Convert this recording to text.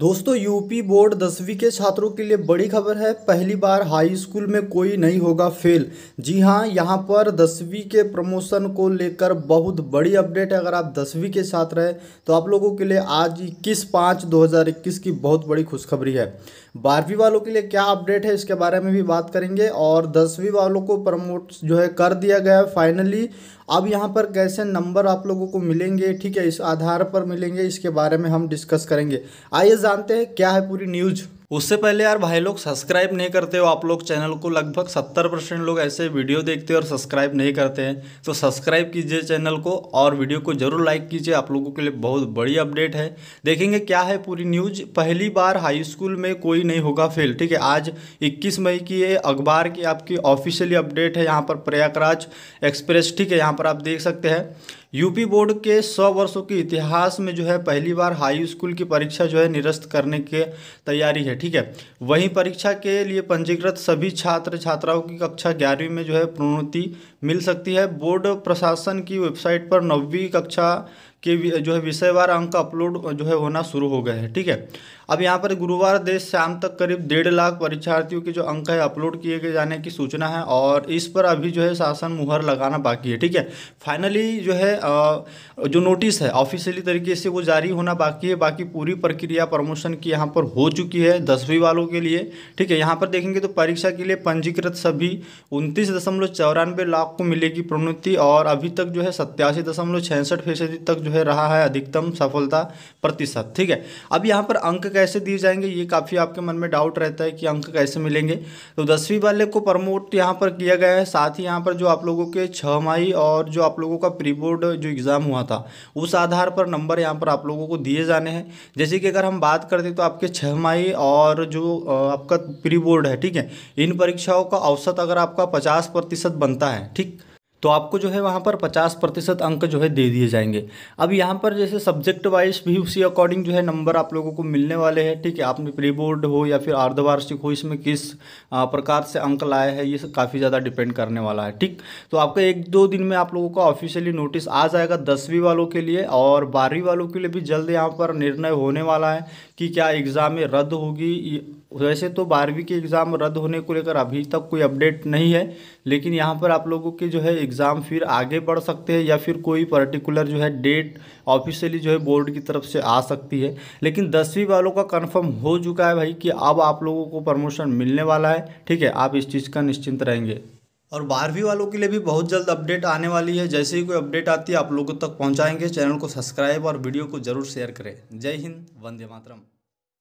दोस्तों UP board दसवीं के छात्रों के लिए बड़ी खबर है पहली बार हाई स्कूल में कोई नहीं होगा फेल जी हाँ यहाँ पर दसवीं के प्रमोशन को लेकर बहुत बड़ी अपडेट है अगर आप दसवीं के छात्र हैं तो आप लोगों के लिए आज इक्कीस पाँच दो हज़ार इक्कीस की बहुत बड़ी खुशखबरी है बारहवीं वालों के लिए क्या अपडेट है इसके बारे में भी बात करेंगे और दसवीं वालों को प्रमोट जो है कर दिया गया है फाइनली अब यहाँ पर कैसे नंबर आप लोगों को मिलेंगे ठीक है इस आधार पर मिलेंगे इसके बारे में हम डिस्कस करेंगे आइए जानते हैं क्या है पूरी न्यूज़ उससे पहले यार भाई लोग सब्सक्राइब नहीं करते हो आप लोग चैनल को लगभग सत्तर परसेंट लोग ऐसे वीडियो देखते हैं और सब्सक्राइब नहीं करते हैं तो सब्सक्राइब कीजिए चैनल को और वीडियो को जरूर लाइक कीजिए आप लोगों के लिए बहुत बड़ी अपडेट है देखेंगे क्या है पूरी न्यूज पहली बार हाई स्कूल में कोई नहीं होगा फेल ठीक है आज इक्कीस मई की ये अखबार की आपकी ऑफिशियली अपडेट है यहाँ पर प्रयागराज एक्सप्रेस ठीक है यहाँ पर आप देख सकते हैं यूपी बोर्ड के सौ वर्षों के इतिहास में जो है पहली बार हाई स्कूल की परीक्षा जो है निरस्त करने की तैयारी है ठीक है वहीं परीक्षा के लिए पंजीकृत सभी छात्र छात्राओं की कक्षा ग्यारहवीं में जो है प्रोन्नति मिल सकती है बोर्ड प्रशासन की वेबसाइट पर नौवीं कक्षा के जो है विषयवार अंक अपलोड जो है होना शुरू हो गए हैं ठीक है अब यहाँ पर गुरुवार देर शाम तक करीब डेढ़ लाख परीक्षार्थियों के जो अंक है अपलोड किए गए जाने की सूचना है और इस पर अभी जो है शासन मुहर लगाना बाकी है ठीक है फाइनली जो है जो नोटिस है ऑफिशियली तरीके से वो जारी होना बाकी है बाकी पूरी प्रक्रिया प्रमोशन की यहाँ पर हो चुकी है दसवीं वालों के लिए ठीक है यहाँ पर देखेंगे तो परीक्षा के लिए पंजीकृत सभी उनतीस दशमलव चौरानवे लाख को मिलेगी प्रोन्नति और अभी तक जो है सत्तासी दशमलव फीसदी तक जो है रहा है अधिकतम सफलता प्रतिशत ठीक है अब यहाँ पर अंक कैसे दिए जाएंगे ये काफ़ी आपके मन में डाउट रहता है कि अंक कैसे मिलेंगे तो दसवीं वाले को प्रमोट यहाँ पर किया गया है साथ ही यहाँ पर जो आप लोगों के छः माई और जो आप लोगों का प्री बोर्ड जो एग्ज़ाम हुआ था उस आधार पर नंबर यहाँ पर आप लोगों को दिए जाने हैं जैसे कि अगर हम बात करते तो आपके छः माई और जो आपका प्री बोर्ड है ठीक है इन परीक्षाओं का औसत अगर आपका पचास प्रतिशत बनता है ठीक तो आपको जो है वहाँ पर पचास प्रतिशत अंक जो है दे दिए जाएंगे अब यहाँ पर जैसे सब्जेक्ट वाइज भी उसी अकॉर्डिंग जो है नंबर आप लोगों को मिलने वाले हैं ठीक है आपने प्री बोर्ड हो या फिर अर्धवार्षिक हो इसमें किस प्रकार से अंक लाए हैं ये काफ़ी ज़्यादा डिपेंड करने वाला है ठीक तो आपका एक दो दिन में आप लोगों का ऑफिशियली नोटिस आ जाएगा दसवीं वालों के लिए और बारहवीं वालों के लिए भी जल्द यहाँ पर निर्णय होने वाला है कि क्या एग्ज़ाम रद्द होगी वैसे तो बारहवीं के एग्ज़ाम रद्द होने को लेकर अभी तक कोई अपडेट नहीं है लेकिन यहाँ पर आप लोगों के जो है एग्ज़ाम एग्ज़ाम फिर आगे बढ़ सकते हैं या फिर कोई पर्टिकुलर जो है डेट ऑफिशियली जो है बोर्ड की तरफ से आ सकती है लेकिन दसवीं वालों का कन्फर्म हो चुका है भाई कि अब आप लोगों को प्रमोशन मिलने वाला है ठीक है आप इस चीज़ का निश्चिंत रहेंगे और बारहवीं वालों के लिए भी बहुत जल्द अपडेट आने वाली है जैसे ही कोई अपडेट आती है आप लोगों तक पहुंचाएंगे चैनल को सब्सक्राइब और वीडियो को जरूर शेयर करें जय हिंद वंदे मातरम